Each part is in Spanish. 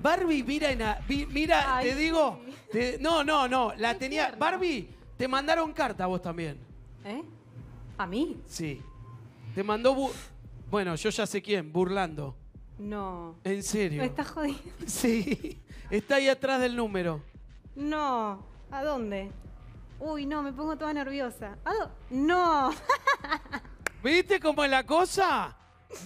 Barbie, mira, mira, te digo, no, no, no, la tenía. Barbie, te mandaron carta a vos también. ¿Eh? ¿A mí? Sí. Te mandó, bueno, yo ya sé quién, burlando. No. En serio. Me estás jodiendo. Sí, está ahí atrás del número. No. ¿A dónde? Uy, no, me pongo toda nerviosa. No. ¿Viste cómo es la cosa?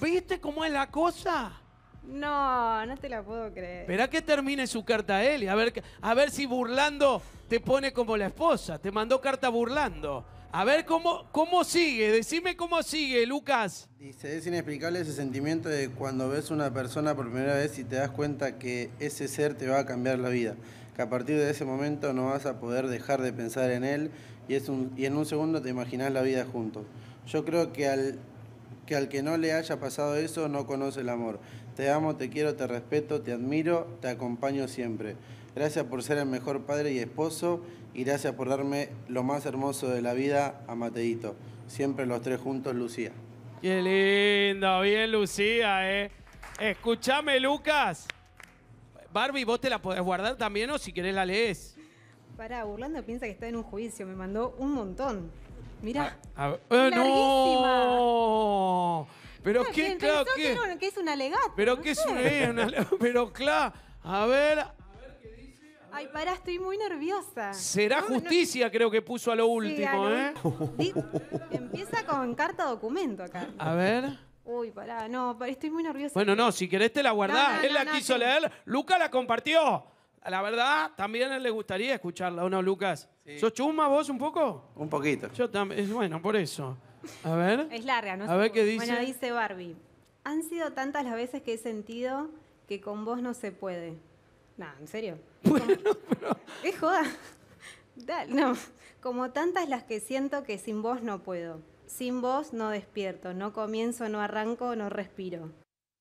¿Viste cómo es la cosa? No, no te la puedo creer. Esperá que termine su carta él. A ver, a ver si burlando te pone como la esposa. Te mandó carta burlando. A ver cómo, cómo sigue. Decime cómo sigue, Lucas. Dice, es inexplicable ese sentimiento de cuando ves una persona por primera vez y te das cuenta que ese ser te va a cambiar la vida. Que a partir de ese momento no vas a poder dejar de pensar en él y, es un, y en un segundo te imaginas la vida juntos. Yo creo que al que al que no le haya pasado eso no conoce el amor. Te amo, te quiero, te respeto, te admiro, te acompaño siempre. Gracias por ser el mejor padre y esposo y gracias por darme lo más hermoso de la vida a Mateito. Siempre los tres juntos, Lucía. Qué lindo, bien Lucía, eh. Escúchame, Lucas. Barbie, vos te la podés guardar también o si querés la lees. para, Burlando piensa que está en un juicio, me mandó un montón. Mira. Ah, ah pero qué, claro, qué. Que, es un alegato. Pero qué es una, Pero claro, a ver. A ver qué dice. Ay, pará, estoy muy nerviosa. Será justicia, creo que puso a lo último, ¿eh? empieza con carta documento acá. A ver. Uy, pará, no, estoy muy nerviosa. Bueno, no, si querés te la guardás. Él la quiso leer. Lucas la compartió. La verdad, también le gustaría escucharla, ¿o no, Lucas? ¿Sos chuma vos un poco? Un poquito. Yo también, eh, bueno, por eso. A ver. Es larga, ¿no? A ver qué dice. Bueno, dice Barbie. Han sido tantas las veces que he sentido que con vos no se puede. No, en serio. Bueno, Es joda. Dale, no. Como tantas las que siento que sin vos no puedo. Sin vos no despierto, no comienzo, no arranco, no respiro.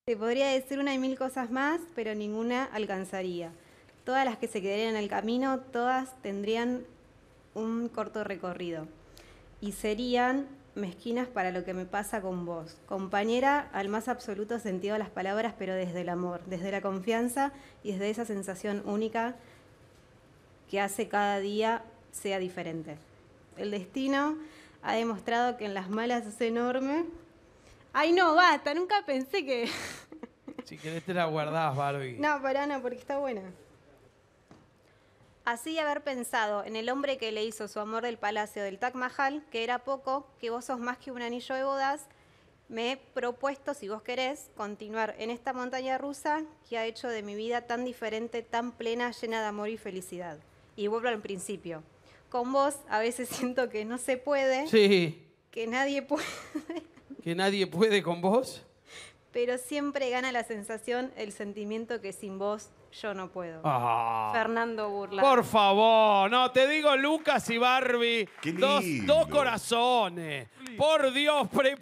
Te podría decir una y mil cosas más, pero ninguna alcanzaría. Todas las que se quedarían en el camino, todas tendrían un corto recorrido. Y serían mezquinas para lo que me pasa con vos. Compañera al más absoluto sentido de las palabras, pero desde el amor, desde la confianza y desde esa sensación única que hace cada día sea diferente. El destino ha demostrado que en las malas es enorme. Ay, no, basta, nunca pensé que... Si querés te la guardás, Barbie. No, pará, no, porque está buena. Así haber pensado en el hombre que le hizo su amor del palacio del Taj Mahal, que era poco, que vos sos más que un anillo de bodas, me he propuesto, si vos querés, continuar en esta montaña rusa que ha hecho de mi vida tan diferente, tan plena, llena de amor y felicidad. Y vuelvo al principio. Con vos a veces siento que no se puede. Sí. Que nadie puede. ¿Que nadie puede con vos? pero siempre gana la sensación, el sentimiento que sin vos yo no puedo. Ah. Fernando Burla. Por favor, no, te digo Lucas y Barbie, dos, corazones. Por Dios, pre